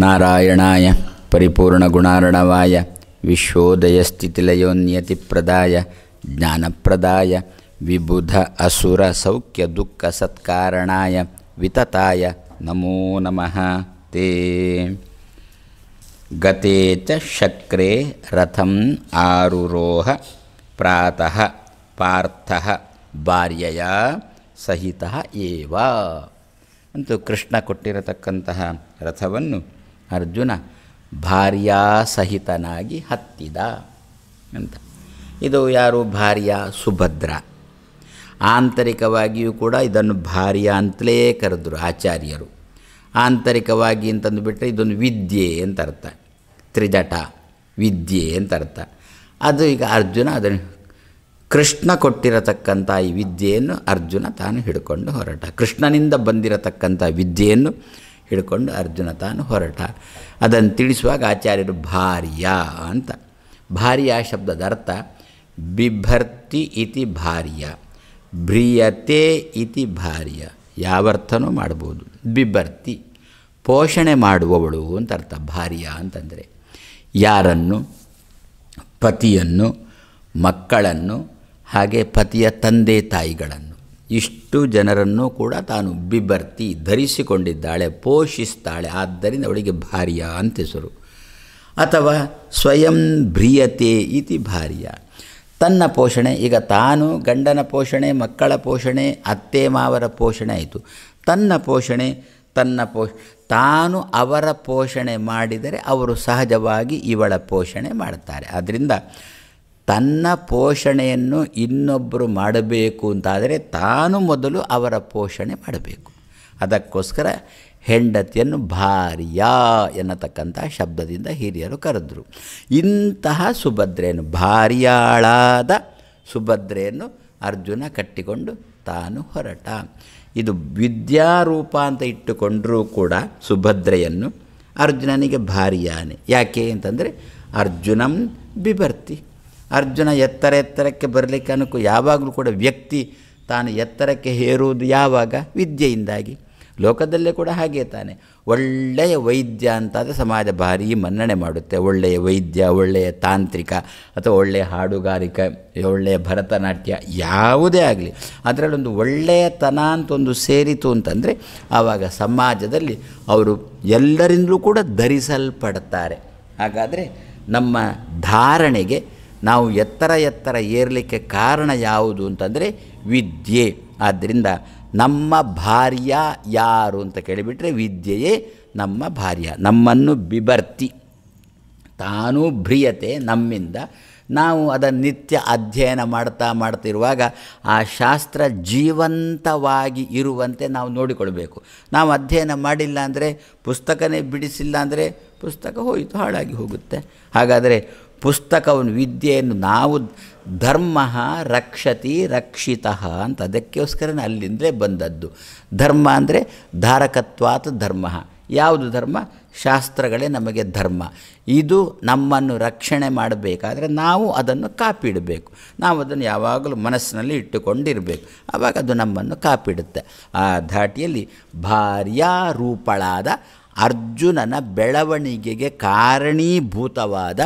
नारायणा परिपूर्णगुणार्णवाय विश्वोदयस्थितिलयोन्यतिप्रदाय ज्ञानप्रदाय विबुध असुरसौख्यदुःखसत्कारणाय वितताय नमो नमः ते गते च शक्रे रथम् आरुरोह प्रातः पार्थः ಭಾರ್ಯೆಯ ಸಹಿತ ಏವ ಅಂತೂ ಕೃಷ್ಣ ಕೊಟ್ಟಿರತಕ್ಕಂತಹ ರಥವನ್ನು ಅರ್ಜುನ ಭಾರ್ಯಾ ಸಹಿತನಾಗಿ ಹತ್ತಿದ ಅಂತ ಇದು ಯಾರು ಭಾರ್ಯ ಸುಭದ್ರ ಆಂತರಿಕವಾಗಿಯೂ ಕೂಡ ಇದನ್ನು ಭಾರ್ಯ ಅಂತಲೇ ಕರೆದರು ಆಚಾರ್ಯರು ಆಂತರಿಕವಾಗಿ ಅಂತಂದು ಬಿಟ್ಟರೆ ಇದೊಂದು ವಿದ್ಯೆ ಅಂತ ಅರ್ಥ ತ್ರಿಜಟ ವಿದ್ಯೆ ಅಂತ ಅರ್ಥ ಅದು ಈಗ ಅರ್ಜುನ ಅದನ್ನು ಕೃಷ್ಣ ಕೊಟ್ಟಿರತಕ್ಕಂಥ ಈ ವಿದ್ಯೆಯನ್ನು ಅರ್ಜುನ ತಾನು ಹಿಡ್ಕೊಂಡು ಹೊರಟ ಕೃಷ್ಣನಿಂದ ಬಂದಿರತಕ್ಕಂಥ ವಿದ್ಯೆಯನ್ನು ಹಿಡ್ಕೊಂಡು ಅರ್ಜುನ ತಾನು ಹೊರಟ ಅದನ್ನು ತಿಳಿಸುವಾಗ ಆಚಾರ್ಯರು ಭಾರ್ಯ ಅಂತ ಭಾರ್ಯ ಶಬ್ದದ ಅರ್ಥ ಬಿಭರ್ತಿ ಇತಿ ಭಾರ್ಯ ಭ್ರಿಯತೆ ಇತಿ ಭಾರ್ಯ ಅರ್ಥನೂ ಮಾಡ್ಬೋದು ಬಿಭರ್ತಿ ಪೋಷಣೆ ಮಾಡುವವಳು ಅಂತ ಅರ್ಥ ಭಾರ್ಯ ಅಂತಂದರೆ ಯಾರನ್ನು ಪತಿಯನ್ನು ಮಕ್ಕಳನ್ನು ಹಾಗೆ ಪತಿಯ ತಂದೆ ತಾಯಿಗಳನ್ನು ಇಷ್ಟು ಜನರನ್ನು ಕೂಡ ತಾನು ಬಿಬರ್ತಿ ಧರಿಸಿಕೊಂಡಿದ್ದಾಳೆ ಪೋಷಿಸ್ತಾಳೆ ಆದ್ದರಿಂದ ಅವಳಿಗೆ ಭಾರ್ಯ ಅಂತ ಹೆಸರು ಅಥವಾ ಸ್ವಯಂ ಭ್ರಿಯತೆ ಇತಿ ಭಾರ್ಯ ತನ್ನ ಪೋಷಣೆ ಈಗ ತಾನು ಗಂಡನ ಪೋಷಣೆ ಮಕ್ಕಳ ಪೋಷಣೆ ಅತ್ತೆ ಮಾವರ ಪೋಷಣೆ ಆಯಿತು ತನ್ನ ಪೋಷಣೆ ತನ್ನ ಪೋಷ ತಾನು ಅವರ ಪೋಷಣೆ ಮಾಡಿದರೆ ಅವರು ಸಹಜವಾಗಿ ಇವಳ ಪೋಷಣೆ ಮಾಡ್ತಾರೆ ಆದ್ದರಿಂದ ತನ್ನ ಪೋಷಣೆಯನ್ನು ಇನ್ನೊಬ್ಬರು ಮಾಡಬೇಕು ಅಂತಾದರೆ ತಾನು ಮೊದಲು ಅವರ ಪೋಷಣೆ ಮಾಡಬೇಕು ಅದಕ್ಕೋಸ್ಕರ ಹೆಂಡತಿಯನ್ನು ಭಾರ್ಯ ಎನ್ನತಕ್ಕಂಥ ಶಬ್ದದಿಂದ ಹಿರಿಯರು ಕರೆದರು ಇಂತಹ ಸುಭದ್ರೆಯನ್ನು ಭಾರ್ಯಾಳಾದ ಸುಭದ್ರೆಯನ್ನು ಅರ್ಜುನ ಕಟ್ಟಿಕೊಂಡು ತಾನು ಹೊರಟ ಇದು ವಿದ್ಯಾರೂಪ ಅಂತ ಇಟ್ಟುಕೊಂಡರೂ ಕೂಡ ಸುಭದ್ರೆಯನ್ನು ಅರ್ಜುನನಿಗೆ ಭಾರಿಯಾನೆ ಯಾಕೆ ಅಂತಂದರೆ ಅರ್ಜುನಂ ಬಿಭರ್ತಿ ಅರ್ಜುನ ಎತ್ತರ ಎತ್ತರಕ್ಕೆ ಬರಲಿಕ್ಕೆ ಅನುಕು ಯಾವಾಗಲೂ ಕೂಡ ವ್ಯಕ್ತಿ ತಾನು ಎತ್ತರಕ್ಕೆ ಹೇರುವುದು ಯಾವಾಗ ವಿದ್ಯೆಯಿಂದಾಗಿ ಲೋಕದಲ್ಲೇ ಕೂಡ ಹಾಗೆ ತಾನೆ ಒಳ್ಳೆಯ ವೈದ್ಯ ಅಂತಾದರೆ ಸಮಾಜ ಭಾರೀ ಮನ್ನಣೆ ಮಾಡುತ್ತೆ ಒಳ್ಳೆಯ ವೈದ್ಯ ಒಳ್ಳೆಯ ತಾಂತ್ರಿಕ ಅಥವಾ ಒಳ್ಳೆಯ ಹಾಡುಗಾರಿಕ ಒಳ್ಳೆಯ ಭರತನಾಟ್ಯ ಯಾವುದೇ ಆಗಲಿ ಅದರಲ್ಲೊಂದು ತನ ಅಂತ ಒಂದು ಸೇರಿತು ಅಂತಂದರೆ ಆವಾಗ ಸಮಾಜದಲ್ಲಿ ಅವರು ಎಲ್ಲರಿಂದಲೂ ಕೂಡ ಧರಿಸಲ್ಪಡ್ತಾರೆ ಹಾಗಾದರೆ ನಮ್ಮ ಧಾರಣೆಗೆ ನಾವು ಎತ್ತರ ಎತ್ತರ ಏರಲಿಕ್ಕೆ ಕಾರಣ ಯಾವುದು ಅಂತಂದರೆ ವಿದ್ಯೆ ಆದ್ದರಿಂದ ನಮ್ಮ ಭಾರ್ಯ ಯಾರು ಅಂತ ಕೇಳಿಬಿಟ್ರೆ ವಿದ್ಯೆಯೇ ನಮ್ಮ ಭಾರ್ಯ ನಮ್ಮನ್ನು ಬಿಬರ್ತಿ ತಾನೂ ಭ್ರಿಯತೆ ನಮ್ಮಿಂದ ನಾವು ಅದನ್ನು ನಿತ್ಯ ಅಧ್ಯಯನ ಮಾಡ್ತಾ ಮಾಡ್ತಿರುವಾಗ ಆ ಶಾಸ್ತ್ರ ಜೀವಂತವಾಗಿ ಇರುವಂತೆ ನಾವು ನೋಡಿಕೊಳ್ಬೇಕು ನಾವು ಅಧ್ಯಯನ ಮಾಡಿಲ್ಲ ಅಂದರೆ ಪುಸ್ತಕನೇ ಬಿಡಿಸಿಲ್ಲ ಅಂದರೆ ಪುಸ್ತಕ ಹೋಯಿತು ಹಾಳಾಗಿ ಹೋಗುತ್ತೆ ಹಾಗಾದರೆ ಪುಸ್ತಕವನ್ನು ವಿದ್ಯೆಯನ್ನು ನಾವು ಧರ್ಮ ರಕ್ಷತಿ ರಕ್ಷಿತ ಅಂತ ಅದಕ್ಕೋಸ್ಕರ ಅಲ್ಲಿಂದಲೇ ಬಂದದ್ದು ಧರ್ಮ ಅಂದರೆ ಧಾರಕತ್ವಾತ್ ಧರ್ಮ ಯಾವುದು ಧರ್ಮ ಶಾಸ್ತ್ರಗಳೇ ನಮಗೆ ಧರ್ಮ ಇದು ನಮ್ಮನ್ನು ರಕ್ಷಣೆ ಮಾಡಬೇಕಾದರೆ ನಾವು ಅದನ್ನು ಕಾಪಿಡಬೇಕು ನಾವು ಅದನ್ನು ಯಾವಾಗಲೂ ಮನಸ್ಸಿನಲ್ಲಿ ಇಟ್ಟುಕೊಂಡಿರಬೇಕು ಆವಾಗ ಅದು ನಮ್ಮನ್ನು ಕಾಪಿಡುತ್ತೆ ಆ ಧಾಟಿಯಲ್ಲಿ ಭಾರ್ಯಾರೂಪಳಾದ ಅರ್ಜುನನ ಬೆಳವಣಿಗೆಗೆ ಕಾರಣೀಭೂತವಾದ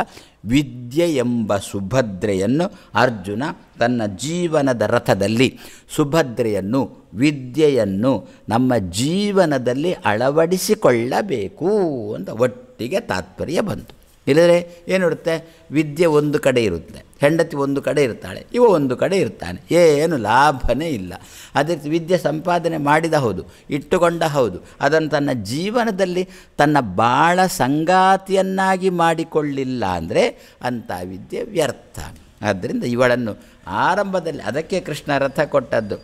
ವಿದ್ಯೆ ಎಂಬ ಸುಭದ್ರೆಯನ್ನು ಅರ್ಜುನ ತನ್ನ ಜೀವನದ ರಥದಲ್ಲಿ ಸುಭದ್ರೆಯನ್ನು ವಿದ್ಯೆಯನ್ನು ನಮ್ಮ ಜೀವನದಲ್ಲಿ ಅಳವಡಿಸಿಕೊಳ್ಳಬೇಕು ಅಂತ ಒಟ್ಟಿಗೆ ತಾತ್ಪರ್ಯ ಬಂತು ಇಲ್ಲದ್ರೆ ಏನಿರುತ್ತೆ ವಿದ್ಯೆ ಒಂದು ಕಡೆ ಇರುತ್ತೆ ಹೆಂಡತಿ ಒಂದು ಕಡೆ ಇರ್ತಾಳೆ ಇವ ಒಂದು ಕಡೆ ಇರ್ತಾನೆ ಏನು ಲಾಭನೇ ಇಲ್ಲ ಅದೇ ವಿದ್ಯೆ ಸಂಪಾದನೆ ಮಾಡಿದ ಹೌದು ಇಟ್ಟುಕೊಂಡ ಹೌದು ಅದನ್ನು ತನ್ನ ಜೀವನದಲ್ಲಿ ತನ್ನ ಬಾಳ ಸಂಗಾತಿಯನ್ನಾಗಿ ಮಾಡಿಕೊಳ್ಳಿಲ್ಲ ಅಂದರೆ ಅಂಥ ವಿದ್ಯೆ ವ್ಯರ್ಥ ಆದ್ದರಿಂದ ಇವಳನ್ನು ಆರಂಭದಲ್ಲಿ ಅದಕ್ಕೆ ಕೃಷ್ಣ ರಥ ಕೊಟ್ಟದ್ದು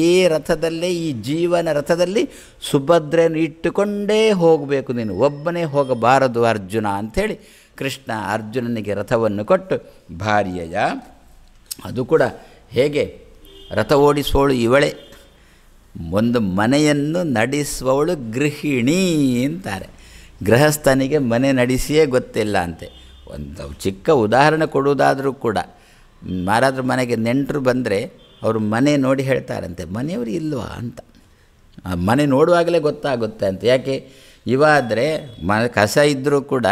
ಈ ರಥದಲ್ಲೇ ಈ ಜೀವನ ರಥದಲ್ಲಿ ಸುಭದ್ರೆಯನ್ನು ಇಟ್ಟುಕೊಂಡೇ ಹೋಗಬೇಕು ನೀನು ಒಬ್ಬನೇ ಹೋಗಬಾರದು ಅರ್ಜುನ ಅಂಥೇಳಿ ಕೃಷ್ಣ ಅರ್ಜುನನಿಗೆ ರಥವನ್ನು ಕೊಟ್ಟು ಭಾರ್ಯಯ ಅದು ಕೂಡ ಹೇಗೆ ರಥ ಓಡಿಸೋಳು ಇವಳೆ ಒಂದು ಮನೆಯನ್ನು ನಡೆಸುವವಳು ಗೃಹಿಣಿ ಅಂತಾರೆ ಗೃಹಸ್ಥನಿಗೆ ಮನೆ ನಡೆಸಿಯೇ ಗೊತ್ತಿಲ್ಲ ಅಂತೆ ಒಂದು ಚಿಕ್ಕ ಉದಾಹರಣೆ ಕೊಡುವುದಾದರೂ ಕೂಡ ಮಾರಾದ್ರ ಮನೆಗೆ ನೆಂಟರು ಬಂದರೆ ಅವರು ಮನೆ ನೋಡಿ ಹೇಳ್ತಾರಂತೆ ಮನೆಯವರು ಇಲ್ವಾ ಅಂತ ಮನೆ ನೋಡುವಾಗಲೇ ಗೊತ್ತಾಗುತ್ತೆ ಅಂತ ಯಾಕೆ ಇವಾದರೆ ಮ ಕಸ ಇದ್ದರೂ ಕೂಡ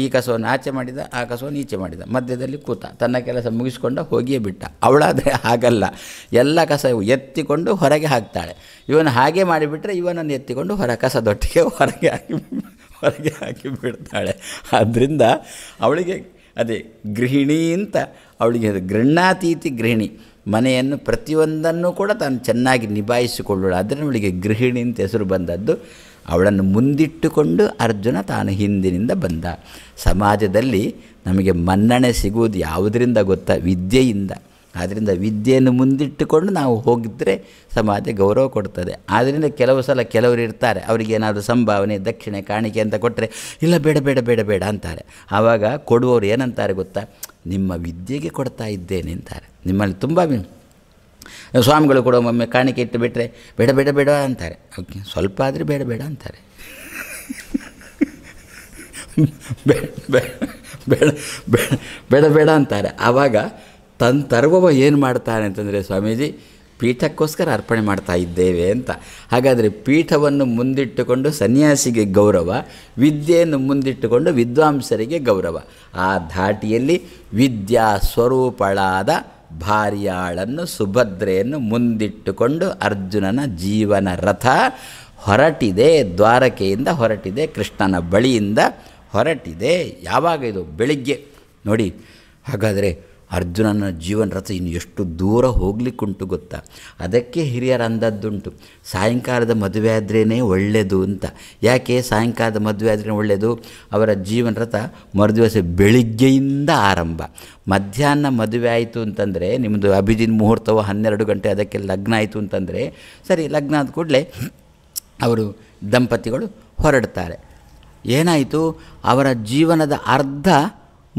ಈ ಕಸವನ್ನು ಆಚೆ ಮಾಡಿದ ಆ ಕಸವನ್ನು ಈಚೆ ಮಾಡಿದ ಮಧ್ಯದಲ್ಲಿ ಕೂತ ತನ್ನ ಕೆಲಸ ಮುಗಿಸ್ಕೊಂಡು ಹೋಗಿಯೇ ಬಿಟ್ಟ ಅವಳಾದರೆ ಹಾಗಲ್ಲ ಎಲ್ಲ ಕಸ ಎತ್ತಿಕೊಂಡು ಹೊರಗೆ ಹಾಕ್ತಾಳೆ ಇವನು ಹಾಗೆ ಮಾಡಿಬಿಟ್ರೆ ಇವನನ್ನು ಎತ್ತಿಕೊಂಡು ಹೊರ ಕಸದೊಟ್ಟಿಗೆ ಹೊರಗೆ ಹಾಕಿ ಹೊರಗೆ ಹಾಕಿ ಬಿಡ್ತಾಳೆ ಆದ್ದರಿಂದ ಅವಳಿಗೆ ಅದೇ ಗೃಹಿಣಿ ಅಂತ ಅವಳಿಗೆ ಗೃಹಣಾತೀತಿ ಗೃಹಿಣಿ ಮನೆಯನ್ನು ಪ್ರತಿಯೊಂದನ್ನು ಕೂಡ ತಾನು ಚೆನ್ನಾಗಿ ನಿಭಾಯಿಸಿಕೊಳ್ಳೋಳು ಅದರಿಂದ ಅವಳಿಗೆ ಗೃಹಿಣಿ ಅಂತ ಹೆಸರು ಬಂದದ್ದು ಅವಳನ್ನು ಮುಂದಿಟ್ಟುಕೊಂಡು ಅರ್ಜುನ ತಾನು ಹಿಂದಿನಿಂದ ಬಂದ ಸಮಾಜದಲ್ಲಿ ನಮಗೆ ಮನ್ನಣೆ ಸಿಗುವುದು ಯಾವುದರಿಂದ ಗೊತ್ತಾ ವಿದ್ಯೆಯಿಂದ ಆದ್ದರಿಂದ ವಿದ್ಯೆಯನ್ನು ಮುಂದಿಟ್ಟುಕೊಂಡು ನಾವು ಹೋಗಿದ್ದರೆ ಸಮಾಜ ಗೌರವ ಕೊಡ್ತದೆ ಆದ್ದರಿಂದ ಕೆಲವು ಸಲ ಕೆಲವರು ಇರ್ತಾರೆ ಅವರಿಗೆ ಏನಾದರೂ ಸಂಭಾವನೆ ದಕ್ಷಿಣೆ ಕಾಣಿಕೆ ಅಂತ ಕೊಟ್ಟರೆ ಇಲ್ಲ ಬೇಡ ಬೇಡ ಬೇಡ ಬೇಡ ಅಂತಾರೆ ಆವಾಗ ಕೊಡುವವರು ಏನಂತಾರೆ ಗೊತ್ತಾ ನಿಮ್ಮ ವಿದ್ಯೆಗೆ ಕೊಡ್ತಾ ಇದ್ದೇನೆ ಅಂತಾರೆ ನಿಮ್ಮಲ್ಲಿ ತುಂಬ ಸ್ವಾಮಿಗಳು ಕೂಡ ಒಮ್ಮೊಮ್ಮೆ ಕಾಣಿಕೆ ಇಟ್ಟು ಬಿಟ್ಟರೆ ಬೇಡ ಬೇಡ ಬೇಡ ಅಂತಾರೆ ಓಕೆ ಸ್ವಲ್ಪ ಆದರೆ ಬೇಡ ಬೇಡ ಅಂತಾರೆ ಬೇಡ ಬೇಡ ಬೇಡ ಬೇಡ ಬೇಡ ಅಂತಾರೆ ಆವಾಗ ತನ್ನ ತರುವವ ಏನು ಮಾಡ್ತಾನೆ ಅಂತಂದರೆ ಸ್ವಾಮೀಜಿ ಪೀಠಕ್ಕೋಸ್ಕರ ಅರ್ಪಣೆ ಮಾಡ್ತಾ ಇದ್ದೇವೆ ಅಂತ ಹಾಗಾದರೆ ಪೀಠವನ್ನು ಮುಂದಿಟ್ಟುಕೊಂಡು ಸನ್ಯಾಸಿಗೆ ಗೌರವ ವಿದ್ಯೆಯನ್ನು ಮುಂದಿಟ್ಟುಕೊಂಡು ವಿದ್ವಾಂಸರಿಗೆ ಗೌರವ ಆ ಧಾಟಿಯಲ್ಲಿ ವಿದ್ಯಾ ಸ್ವರೂಪಳಾದ ಭಾರ್ಯಾಳನ್ನು ಸುಭದ್ರೆಯನ್ನು ಮುಂದಿಟ್ಟುಕೊಂಡು ಅರ್ಜುನನ ಜೀವನ ರಥ ಹೊರಟಿದೆ ದ್ವಾರಕೆಯಿಂದ ಹೊರಟಿದೆ ಕೃಷ್ಣನ ಬಳಿಯಿಂದ ಹೊರಟಿದೆ ಯಾವಾಗ ಇದು ಬೆಳಿಗ್ಗೆ ನೋಡಿ ಹಾಗಾದರೆ ಅರ್ಜುನನ ಜೀವನ ರಥ ಇನ್ನು ಎಷ್ಟು ದೂರ ಹೋಗ್ಲಿಕ್ಕುಂಟು ಗೊತ್ತಾ ಅದಕ್ಕೆ ಹಿರಿಯರು ಅಂದದ್ದುಂಟು ಸಾಯಂಕಾಲದ ಮದುವೆ ಆದ್ರೇ ಒಳ್ಳೆಯದು ಅಂತ ಯಾಕೆ ಸಾಯಂಕಾಲದ ಮದುವೆ ಆದ್ರೇ ಒಳ್ಳೆಯದು ಅವರ ಜೀವನ ರಥ ಮರುದಿವಸ ಬೆಳಿಗ್ಗೆಯಿಂದ ಆರಂಭ ಮಧ್ಯಾಹ್ನ ಮದುವೆ ಆಯಿತು ಅಂತಂದರೆ ನಿಮ್ಮದು ಅಭಿಜಿನ್ ಮುಹೂರ್ತವು ಹನ್ನೆರಡು ಗಂಟೆ ಅದಕ್ಕೆ ಲಗ್ನ ಆಯಿತು ಅಂತಂದರೆ ಸರಿ ಲಗ್ನ ಆದ ಕೂಡಲೇ ಅವರು ದಂಪತಿಗಳು ಹೊರಡ್ತಾರೆ ಏನಾಯಿತು ಅವರ ಜೀವನದ ಅರ್ಧ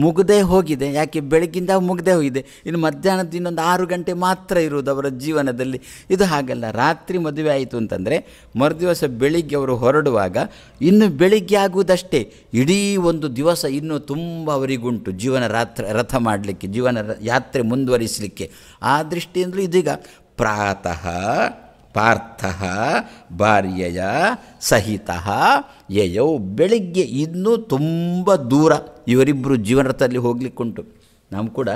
ಮುಗದೇ ಹೋಗಿದೆ ಯಾಕೆ ಬೆಳಗ್ಗಿಂದ ಮುಗದೇ ಹೋಗಿದೆ ಇನ್ನು ಮಧ್ಯಾಹ್ನದ ಇನ್ನೊಂದು ಆರು ಗಂಟೆ ಮಾತ್ರ ಇರುವುದು ಅವರ ಜೀವನದಲ್ಲಿ ಇದು ಹಾಗಲ್ಲ ರಾತ್ರಿ ಮದುವೆ ಆಯಿತು ಅಂತಂದರೆ ಮರುದಿವಸ ಬೆಳಿಗ್ಗೆ ಅವರು ಹೊರಡುವಾಗ ಇನ್ನು ಬೆಳಿಗ್ಗೆ ಆಗುವುದಷ್ಟೇ ಇಡೀ ಒಂದು ದಿವಸ ಇನ್ನೂ ತುಂಬ ಅವರಿಗುಂಟು ಜೀವನ ರಾತ್ರಿ ರಥ ಮಾಡಲಿಕ್ಕೆ ಜೀವನ ಯಾತ್ರೆ ಮುಂದುವರಿಸಲಿಕ್ಕೆ ಆ ದೃಷ್ಟಿಯಿಂದಲೂ ಇದೀಗ ಪ್ರಾತಃ ಪಾರ್ಥ ಭಾರ್ಯಯ ಸಹಿತ ಯಯೌ ಬೆಳಿಗ್ಗೆ ಇನ್ನೂ ತುಂಬ ದೂರ ಇವರಿಬ್ಬರು ಜೀವನದಲ್ಲಿ ಹೋಗ್ಲಿಕ್ಕುಂಟು ನಾವು ಕೂಡ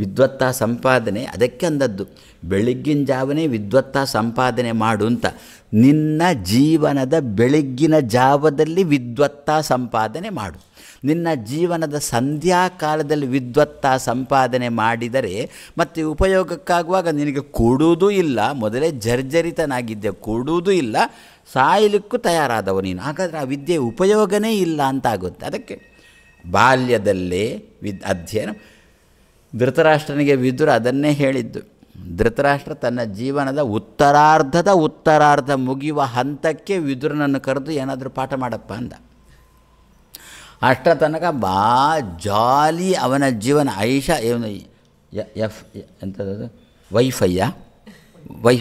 ವಿದ್ವತ್ತ ಸಂಪಾದನೆ ಅದಕ್ಕೆ ಅಂದದ್ದು ಬೆಳಗ್ಗಿನ ಜಾವನೇ ವಿದ್ವತ್ತ ಸಂಪಾದನೆ ಮಾಡು ಅಂತ ನಿನ್ನ ಜೀವನದ ಬೆಳಗ್ಗಿನ ಜಾವದಲ್ಲಿ ವಿದ್ವತ್ತ ಸಂಪಾದನೆ ಮಾಡು ನಿನ್ನ ಜೀವನದ ಸಂಧ್ಯಾಕಾಲದಲ್ಲಿ ವಿದ್ವತ್ತ ಸಂಪಾದನೆ ಮಾಡಿದರೆ ಮತ್ತು ಉಪಯೋಗಕ್ಕಾಗುವಾಗ ನಿನಗೆ ಕೊಡುವುದೂ ಇಲ್ಲ ಮೊದಲೇ ಜರ್ಜರಿತನಾಗಿದ್ದೆ ಕೊಡುವುದೂ ಇಲ್ಲ ಸಾಯಲಿಕ್ಕೂ ತಯಾರಾದವು ನೀನು ಹಾಗಾದರೆ ಆ ವಿದ್ಯೆ ಉಪಯೋಗನೇ ಇಲ್ಲ ಅಂತಾಗುತ್ತೆ ಅದಕ್ಕೆ ಬಾಲ್ಯದಲ್ಲೇ ವಿದ್ ಅಧ್ಯಯನ ಧೃತರಾಷ್ಟ್ರನಿಗೆ ವಿದುರು ಅದನ್ನೇ ಹೇಳಿದ್ದು ಧೃತರಾಷ್ಟ್ರ ತನ್ನ ಜೀವನದ ಉತ್ತರಾರ್ಧದ ಉತ್ತರಾರ್ಧ ಮುಗಿಯುವ ಹಂತಕ್ಕೆ ವಿದುರನನ್ನು ಕರೆದು ಏನಾದರೂ ಪಾಠ ಮಾಡಪ್ಪ ಅಂದ ಅಷ್ಟರ ತನಕ ಭಾ ಜಾಲಿ ಅವನ ಜೀವನ ಐಷ ಏನು ಎಫ್ ಎಂಥದ್ದು ವೈಫೈಯ ವೈ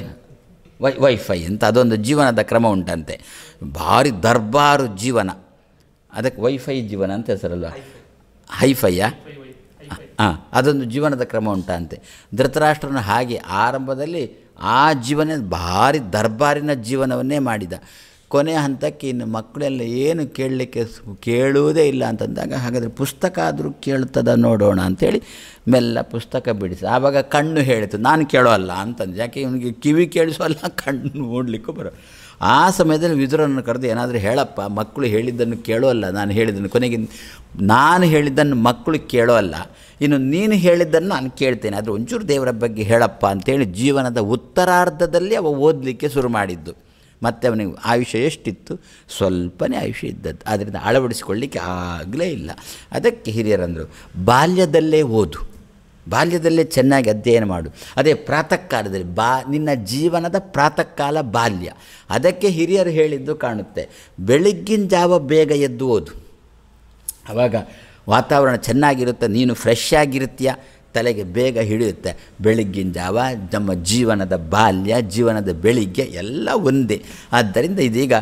ವೈ ವೈಫೈ ಅಂತ ಅದೊಂದು ಜೀವನದ ಕ್ರಮ ಉಂಟಂತೆ ಭಾರಿ ದರ್ಬಾರು ಜೀವನ ಅದಕ್ಕೆ ವೈಫೈ ಜೀವನ ಅಂತ ಹೆಸರಲ್ವ ಹೈಫೈಯ ಹಾಂ ಅದೊಂದು ಜೀವನದ ಕ್ರಮ ಉಂಟಂತೆ ಧೃತರಾಷ್ಟ್ರನ ಹಾಗೆ ಆರಂಭದಲ್ಲಿ ಆ ಜೀವನ ಭಾರಿ ದರ್ಬಾರಿನ ಜೀವನವನ್ನೇ ಮಾಡಿದ ಕೊನೆ ಹಂತಕ್ಕೆ ಇನ್ನು ಮಕ್ಕಳೆಲ್ಲ ಏನು ಕೇಳಲಿಕ್ಕೆ ಕೇಳುವುದೇ ಇಲ್ಲ ಅಂತಂದಾಗ ಹಾಗಾದರೆ ಪುಸ್ತಕ ಆದರೂ ಕೇಳ್ತದ ನೋಡೋಣ ಅಂಥೇಳಿ ಮೆಲ್ಲ ಪುಸ್ತಕ ಬಿಡಿಸಿ ಆವಾಗ ಕಣ್ಣು ಹೇಳಿತು ನಾನು ಕೇಳೋಲ್ಲ ಅಂತಂದು ಯಾಕೆ ಇವನಿಗೆ ಕಿವಿ ಕೇಳಿಸೋಲ್ಲ ಕಣ್ಣು ನೋಡಲಿಕ್ಕೂ ಬರೋ ಆ ಸಮಯದಲ್ಲಿ ವಿದುರನ್ನು ಕರೆದು ಏನಾದರೂ ಹೇಳಪ್ಪ ಮಕ್ಕಳು ಹೇಳಿದ್ದನ್ನು ಕೇಳೋಲ್ಲ ನಾನು ಹೇಳಿದ್ದನ್ನು ಕೊನೆಗೆ ನಾನು ಹೇಳಿದ್ದನ್ನು ಮಕ್ಕಳು ಕೇಳೋಲ್ಲ ಇನ್ನು ನೀನು ಹೇಳಿದ್ದನ್ನು ನಾನು ಕೇಳ್ತೇನೆ ಆದರೆ ಒಂಚೂರು ದೇವರ ಬಗ್ಗೆ ಹೇಳಪ್ಪ ಅಂತೇಳಿ ಜೀವನದ ಉತ್ತರಾರ್ಧದಲ್ಲಿ ಅವ ಓದಲಿಕ್ಕೆ ಶುರು ಮಾಡಿದ್ದು ಮತ್ತು ಅವನಿಗೆ ಆಯುಷ್ಯ ಎಷ್ಟಿತ್ತು ಸ್ವಲ್ಪನೇ ಆಯುಷ್ಯ ಇದ್ದದ್ದು ಆದ್ದರಿಂದ ಅಳವಡಿಸಿಕೊಳ್ಳಿಕ್ಕೆ ಆಗಲೇ ಇಲ್ಲ ಅದಕ್ಕೆ ಹಿರಿಯರಂದರು ಬಾಲ್ಯದಲ್ಲೇ ಓದು ಬಾಲ್ಯದಲ್ಲೇ ಚೆನ್ನಾಗಿ ಅಧ್ಯಯನ ಮಾಡು ಅದೇ ಪ್ರಾತಃ ಕಾಲದಲ್ಲಿ ಬಾ ನಿನ್ನ ಜೀವನದ ಪ್ರಾತಃ ಕಾಲ ಬಾಲ್ಯ ಅದಕ್ಕೆ ಹಿರಿಯರು ಹೇಳಿದ್ದು ಕಾಣುತ್ತೆ ಬೆಳಗ್ಗಿನ ಜಾವ ಬೇಗ ಎದ್ದು ಓದು ಆವಾಗ ವಾತಾವರಣ ಚೆನ್ನಾಗಿರುತ್ತೆ ನೀನು ಫ್ರೆಶ್ ಆಗಿರುತ್ತೀಯಾ ತಲೆಗೆ ಬೇಗ ಹಿಡಿಯುತ್ತೆ ಬೆಳಗ್ಗಿನ ಜಾವ ನಮ್ಮ ಜೀವನದ ಬಾಲ್ಯ ಜೀವನದ ಬೆಳಿಗ್ಗೆ ಎಲ್ಲ ಒಂದೇ ಆದ್ದರಿಂದ ಇದೀಗ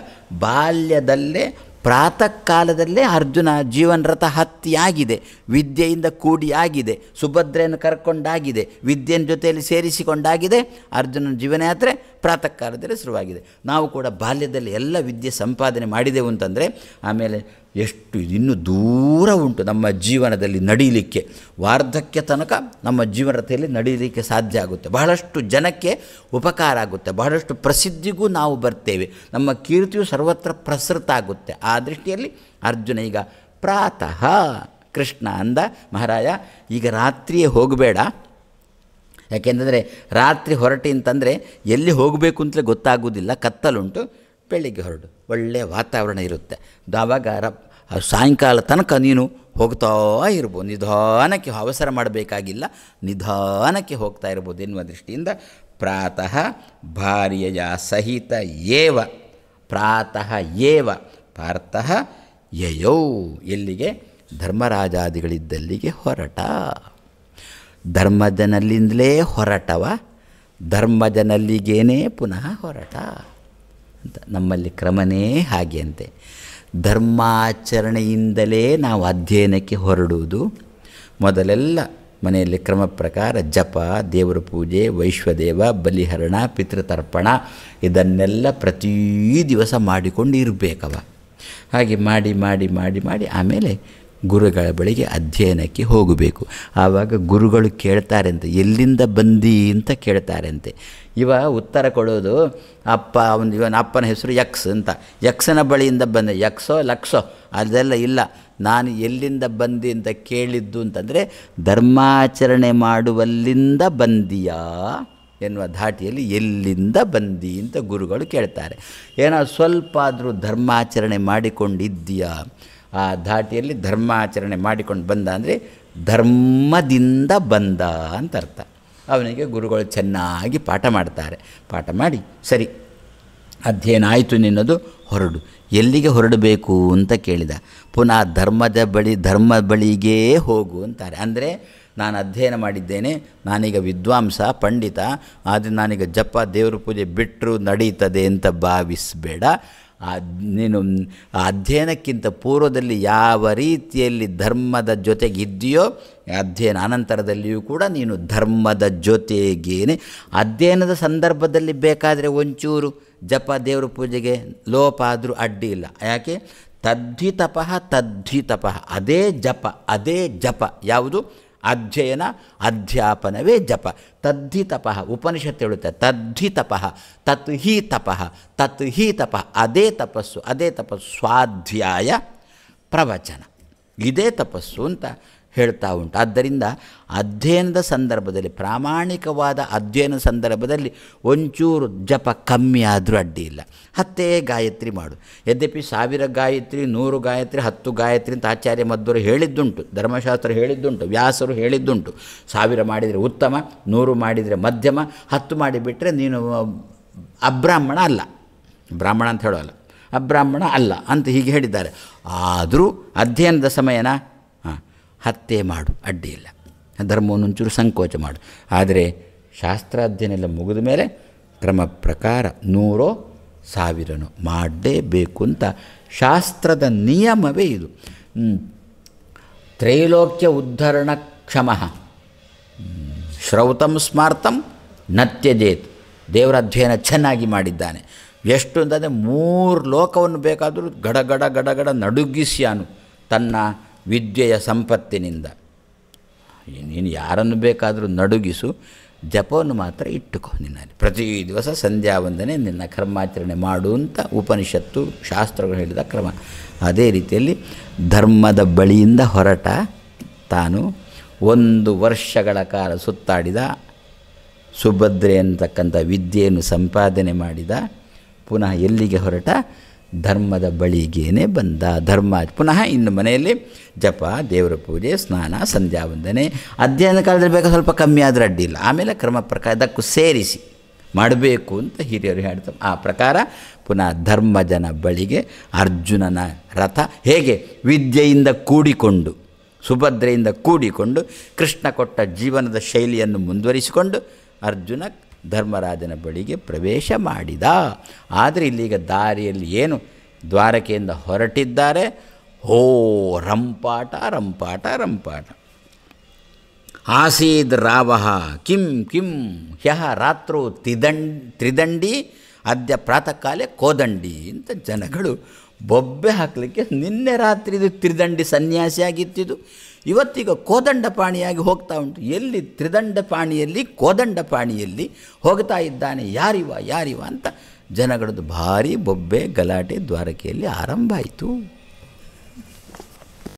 ಬಾಲ್ಯದಲ್ಲೇ ಪ್ರಾತಃ ಕಾಲದಲ್ಲೇ ಅರ್ಜುನ ಜೀವನರಥ ಹತ್ತಿಯಾಗಿದೆ ವಿದ್ಯೆಯಿಂದ ಕೂಡಿಯಾಗಿದೆ ಸುಭದ್ರೆಯನ್ನು ಕರ್ಕೊಂಡಾಗಿದೆ ವಿದ್ಯೆಯ ಜೊತೆಯಲ್ಲಿ ಸೇರಿಸಿಕೊಂಡಾಗಿದೆ ಅರ್ಜುನನ ಜೀವನಯಾತ್ರೆ ಪ್ರಾತಃ ಕಾಲದಲ್ಲಿ ಶುರುವಾಗಿದೆ ನಾವು ಕೂಡ ಬಾಲ್ಯದಲ್ಲಿ ಎಲ್ಲ ವಿದ್ಯೆ ಸಂಪಾದನೆ ಮಾಡಿದೆವು ಅಂತಂದರೆ ಆಮೇಲೆ ಎಷ್ಟು ಇನ್ನೂ ದೂರ ಉಂಟು ನಮ್ಮ ಜೀವನದಲ್ಲಿ ನಡೀಲಿಕ್ಕೆ ವಾರ್ಧಕ್ಯ ತನಕ ನಮ್ಮ ಜೀವನತೆಯಲ್ಲಿ ನಡೀಲಿಕ್ಕೆ ಸಾಧ್ಯ ಆಗುತ್ತೆ ಬಹಳಷ್ಟು ಜನಕ್ಕೆ ಉಪಕಾರ ಆಗುತ್ತೆ ಬಹಳಷ್ಟು ಪ್ರಸಿದ್ಧಿಗೂ ನಾವು ಬರ್ತೇವೆ ನಮ್ಮ ಕೀರ್ತಿಯು ಸರ್ವತ್ರ ಪ್ರಸೃತ ಆಗುತ್ತೆ ಆ ದೃಷ್ಟಿಯಲ್ಲಿ ಅರ್ಜುನ ಈಗ ಪ್ರಾತಃ ಕೃಷ್ಣ ಅಂದ ಮಹಾರಾಯ ಈಗ ರಾತ್ರಿಯೇ ಹೋಗಬೇಡ ಯಾಕೆಂತಂದರೆ ರಾತ್ರಿ ಹೊರಟಿ ಅಂತಂದರೆ ಎಲ್ಲಿ ಹೋಗಬೇಕು ಅಂತಲೇ ಗೊತ್ತಾಗೋದಿಲ್ಲ ಕತ್ತಲುಂಟು ಬೆಳಿಗ್ಗೆ ಹೊರಡು ಒಳ್ಳೆಯ ವಾತಾವರಣ ಇರುತ್ತೆ ಆವಾಗ ರ ಸಾಯಂಕಾಲ ತನಕ ನೀನು ಹೋಗ್ತಾ ಇರ್ಬೋದು ನಿಧಾನಕ್ಕೆ ಅವಸರ ಮಾಡಬೇಕಾಗಿಲ್ಲ ನಿಧಾನಕ್ಕೆ ಹೋಗ್ತಾ ಇರ್ಬೋದು ಎನ್ನುವ ದೃಷ್ಟಿಯಿಂದ ಪ್ರಾತಃ ಭಾರ್ಯಯ ಸಹಿತ ಏವ ಪ್ರಾತಃ ಏವ ಪಾರ್ಥಃ ಯಯೌ ಎಲ್ಲಿಗೆ ಧರ್ಮರಾಜಾದಿಗಳಿದ್ದಲ್ಲಿಗೆ ಹೊರಟ ಧರ್ಮಜನಲ್ಲಿಂದಲೇ ಹೊರಟವ ಧರ್ಮಜನಲ್ಲಿಗೇನೇ ಪುನಃ ಹೊರಟ ನಮ್ಮಲ್ಲಿ ಕ್ರಮನೇ ಹಾಗೆಯಂತೆ ಧರ್ಮಾಚರಣೆಯಿಂದಲೇ ನಾವು ಅಧ್ಯಯನಕ್ಕೆ ಹೊರಡುವುದು ಮೊದಲೆಲ್ಲ ಮನೆಯಲ್ಲಿ ಕ್ರಮ ಪ್ರಕಾರ ಜಪ ದೇವರ ಪೂಜೆ ವೈಶ್ವದೇವ ಬಲಿಹರಣ ಪಿತೃತರ್ಪಣ ಇದನ್ನೆಲ್ಲ ಪ್ರತೀ ದಿವಸ ಮಾಡಿಕೊಂಡು ಇರಬೇಕವ ಹಾಗೆ ಮಾಡಿ ಮಾಡಿ ಮಾಡಿ ಮಾಡಿ ಆಮೇಲೆ ಗುರುಗಳ ಬಳಿಗೆ ಅಧ್ಯಯನಕ್ಕೆ ಹೋಗಬೇಕು ಆವಾಗ ಗುರುಗಳು ಕೇಳ್ತಾರಂತೆ ಎಲ್ಲಿಂದ ಬಂದಿ ಅಂತ ಕೇಳ್ತಾರಂತೆ ಇವ ಉತ್ತರ ಕೊಡೋದು ಅಪ್ಪ ಒಂದು ಇವನ ಅಪ್ಪನ ಹೆಸರು ಯಕ್ಷ ಅಂತ ಯಕ್ಷನ ಬಳಿಯಿಂದ ಬಂದೆ ಯಕ್ಷೋ ಲಕ್ಸೋ ಅದೆಲ್ಲ ಇಲ್ಲ ನಾನು ಎಲ್ಲಿಂದ ಬಂದಿ ಅಂತ ಕೇಳಿದ್ದು ಅಂತಂದರೆ ಧರ್ಮಾಚರಣೆ ಮಾಡುವಲ್ಲಿಂದ ಬಂದಿಯಾ ಎನ್ನುವ ಧಾಟಿಯಲ್ಲಿ ಎಲ್ಲಿಂದ ಬಂದಿ ಅಂತ ಗುರುಗಳು ಕೇಳ್ತಾರೆ ಏನೋ ಸ್ವಲ್ಪ ಆದರೂ ಧರ್ಮಾಚರಣೆ ಮಾಡಿಕೊಂಡಿದ್ದೀಯಾ ಆ ಧಾಟಿಯಲ್ಲಿ ಧರ್ಮಾಚರಣೆ ಮಾಡಿಕೊಂಡು ಬಂದ ಅಂದರೆ ಧರ್ಮದಿಂದ ಬಂದ ಅಂತ ಅರ್ಥ ಅವನಿಗೆ ಗುರುಗಳು ಚೆನ್ನಾಗಿ ಪಾಠ ಮಾಡ್ತಾರೆ ಪಾಠ ಮಾಡಿ ಸರಿ ಅಧ್ಯಯನ ಆಯಿತು ನಿನ್ನದು ಹೊರಡು ಎಲ್ಲಿಗೆ ಹೊರಡಬೇಕು ಅಂತ ಕೇಳಿದ ಪುನಃ ಧರ್ಮದ ಬಳಿ ಧರ್ಮ ಬಳಿಗೇ ಹೋಗು ಅಂತಾರೆ ಅಂದರೆ ನಾನು ಅಧ್ಯಯನ ಮಾಡಿದ್ದೇನೆ ನಾನೀಗ ವಿದ್ವಾಂಸ ಪಂಡಿತ ಆದರೆ ನಾನೀಗ ಜಪ ದೇವ್ರ ಪೂಜೆ ಬಿಟ್ಟರು ನಡೀತದೆ ಅಂತ ಭಾವಿಸಬೇಡ ನೀನು ಅಧ್ಯಯನಕ್ಕಿಂತ ಪೂರ್ವದಲ್ಲಿ ಯಾವ ರೀತಿಯಲ್ಲಿ ಧರ್ಮದ ಜೊತೆಗಿದ್ದೀಯೋ ಅಧ್ಯಯನ ಅನಂತರದಲ್ಲಿಯೂ ಕೂಡ ನೀನು ಧರ್ಮದ ಜೊತೆಗೇನೆ ಅಧ್ಯಯನದ ಸಂದರ್ಭದಲ್ಲಿ ಬೇಕಾದರೆ ಒಂಚೂರು ಜಪ ದೇವರ ಪೂಜೆಗೆ ಲೋಪ ಆದರೂ ಅಡ್ಡಿ ಇಲ್ಲ ಯಾಕೆ ತದ್ವಿತಪಃ ತದ್ವಿತಪ ಅದೇ ಜಪ ಅದೇ ಜಪ ಯಾವುದು ಅಧ್ಯಯನ ಅಧ್ಯಾಪನವೇ ಜಪ ತದ್ಧಿ ತಪ ಉಪನಿಷತ್ತು ಹೇಳುತ್ತೆ ತದ್ಧಿ ತಪ ತತ್ ಹಿ ತಪ ತತ್ ಹಿ ತಪ ಅದೇ ತಪಸ್ಸು ಅದೇ ತಪಸ್ಸು ಸ್ವಾಧ್ಯಾಯ ಪ್ರವಚನ ಇದೇ ತಪಸ್ಸು ಅಂತ ಹೇಳ್ತಾ ಉಂಟು ಆದ್ದರಿಂದ ಅಧ್ಯಯನದ ಸಂದರ್ಭದಲ್ಲಿ ಪ್ರಾಮಾಣಿಕವಾದ ಅಧ್ಯಯನ ಸಂದರ್ಭದಲ್ಲಿ ಒಂಚೂರು ಜಪ ಕಮ್ಮಿ ಆದರೂ ಅಡ್ಡಿ ಇಲ್ಲ ಹತ್ತೇ ಗಾಯತ್ರಿ ಮಾಡು ಯದ್ಯಪಿ ಸಾವಿರ ಗಾಯತ್ರಿ ನೂರು ಗಾಯತ್ರಿ ಹತ್ತು ಗಾಯತ್ರಿ ಅಂತ ಆಚಾರ್ಯ ಮಧ್ವರು ಹೇಳಿದ್ದುಂಟು ಧರ್ಮಶಾಸ್ತ್ರ ಹೇಳಿದ್ದುಂಟು ವ್ಯಾಸರು ಹೇಳಿದ್ದುಂಟು ಸಾವಿರ ಮಾಡಿದರೆ ಉತ್ತಮ ನೂರು ಮಾಡಿದರೆ ಮಧ್ಯಮ ಹತ್ತು ಮಾಡಿಬಿಟ್ರೆ ನೀನು ಅಬ್ರಾಹ್ಮಣ ಅಲ್ಲ ಬ್ರಾಹ್ಮಣ ಅಂತ ಹೇಳೋಲ್ಲ ಅಬ್ರಾಹ್ಮಣ ಅಲ್ಲ ಅಂತ ಹೀಗೆ ಹೇಳಿದ್ದಾರೆ ಆದರೂ ಅಧ್ಯಯನದ ಸಮಯನ ಹತ್ಯೆ ಮಾಡು ಅಡ್ಡಿ ಇಲ್ಲ ಒಂಚೂರು ಸಂಕೋಚ ಮಾಡು ಆದರೆ ಶಾಸ್ತ್ರಾಧ್ಯಯನ ಎಲ್ಲ ಮುಗಿದ ಮೇಲೆ ಕ್ರಮ ಪ್ರಕಾರ ನೂರೋ ಸಾವಿರನೋ ಮಾಡಲೇಬೇಕು ಅಂತ ಶಾಸ್ತ್ರದ ನಿಯಮವೇ ಇದು ತ್ರೈಲೋಕ್ಯ ಉದ್ಧರಣ ಕ್ಷಮ ಶ್ರೌತಂ ಸ್ಮಾರ್ತಂ ನತ್ಯಜೇತ್ ದೇವರ ಅಧ್ಯಯನ ಚೆನ್ನಾಗಿ ಮಾಡಿದ್ದಾನೆ ಎಷ್ಟು ಅಂತಂದರೆ ಮೂರು ಲೋಕವನ್ನು ಬೇಕಾದರೂ ಗಡಗಡ ಗಡಗಡ ನಡುಗಿಸ್ಯಾನು ತನ್ನ ವಿದ್ಯೆಯ ಸಂಪತ್ತಿನಿಂದ ನೀನು ಯಾರನ್ನು ಬೇಕಾದರೂ ನಡುಗಿಸು ಜಪವನ್ನು ಮಾತ್ರ ಇಟ್ಟುಕೋ ನಿನ್ನಲ್ಲಿ ಪ್ರತಿ ದಿವಸ ಸಂಧ್ಯಾ ವಂದನೆ ನಿನ್ನ ಕರ್ಮಾಚರಣೆ ಮಾಡುವಂಥ ಉಪನಿಷತ್ತು ಶಾಸ್ತ್ರಗಳು ಹೇಳಿದ ಕ್ರಮ ಅದೇ ರೀತಿಯಲ್ಲಿ ಧರ್ಮದ ಬಳಿಯಿಂದ ಹೊರಟ ತಾನು ಒಂದು ವರ್ಷಗಳ ಕಾಲ ಸುತ್ತಾಡಿದ ಸುಭದ್ರೆ ಅಂತಕ್ಕಂಥ ವಿದ್ಯೆಯನ್ನು ಸಂಪಾದನೆ ಮಾಡಿದ ಪುನಃ ಎಲ್ಲಿಗೆ ಹೊರಟ ಧರ್ಮದ ಬಳಿಗೇನೆ ಬಂದ ಧರ್ಮ ಪುನಃ ಇನ್ನು ಮನೆಯಲ್ಲಿ ಜಪ ದೇವರ ಪೂಜೆ ಸ್ನಾನ ಸಂಧ್ಯಾ ವಂದನೆ ಅಧ್ಯಯನ ಕಾಲದಲ್ಲಿ ಬೇಕಾದ ಸ್ವಲ್ಪ ಕಮ್ಮಿ ಆದರೆ ಅಡ್ಡಿಲ್ಲ ಆಮೇಲೆ ಕ್ರಮ ಪ್ರಕಾರ ಅದಕ್ಕೂ ಸೇರಿಸಿ ಮಾಡಬೇಕು ಅಂತ ಹಿರಿಯರು ಹೇಳ್ತಾರೆ ಆ ಪ್ರಕಾರ ಪುನಃ ಧರ್ಮಜನ ಬಳಿಗೆ ಅರ್ಜುನನ ರಥ ಹೇಗೆ ವಿದ್ಯೆಯಿಂದ ಕೂಡಿಕೊಂಡು ಸುಭದ್ರೆಯಿಂದ ಕೂಡಿಕೊಂಡು ಕೃಷ್ಣ ಕೊಟ್ಟ ಜೀವನದ ಶೈಲಿಯನ್ನು ಮುಂದುವರಿಸಿಕೊಂಡು ಅರ್ಜುನ ಧರ್ಮರಾಜನ ಬಳಿಗೆ ಪ್ರವೇಶ ಮಾಡಿದ ಆದರೆ ಇಲ್ಲಿಗ ದಾರಿಯಲ್ಲಿ ಏನು ದ್ವಾರಕೆಯಿಂದ ಹೊರಟಿದ್ದಾರೆ ಓ ರಂಪಾಟ ರಂಪಾಟ ರಂಪಾಟ ಆಸೀದ್ ರಾವ ಕಿಂ ಕಿಂ ಹ್ಯಹ ರಾತ್ರೋ ತ್ರಿದಂಡಿ ಅದ್ಯ ಪ್ರಾತಃ ಕಾಲೇ ಕೋದಂಡಿ ಅಂತ ಜನಗಳು ಬೊಬ್ಬೆ ಹಾಕಲಿಕ್ಕೆ ನಿನ್ನೆ ರಾತ್ರಿದು ತ್ರಿದಂಡಿ ಸನ್ಯಾಸಿಯಾಗಿತ್ತಿದು ಇವತ್ತೀಗ ಕೋದಂಡ ಪಾಣಿಯಾಗಿ ಹೋಗ್ತಾ ಉಂಟು ಎಲ್ಲಿ ತ್ರಿದಂಡ ಪಾಣಿಯಲ್ಲಿ ಕೋದಂಡ ಪಾಣಿಯಲ್ಲಿ ಹೋಗ್ತಾ ಇದ್ದಾನೆ ಯಾರಿವ ಯಾರಿವ ಅಂತ ಜನಗಳದ್ದು ಭಾರಿ ಬೊಬ್ಬೆ ಗಲಾಟೆ ದ್ವಾರಕೆಯಲ್ಲಿ ಆರಂಭ ಆಯಿತು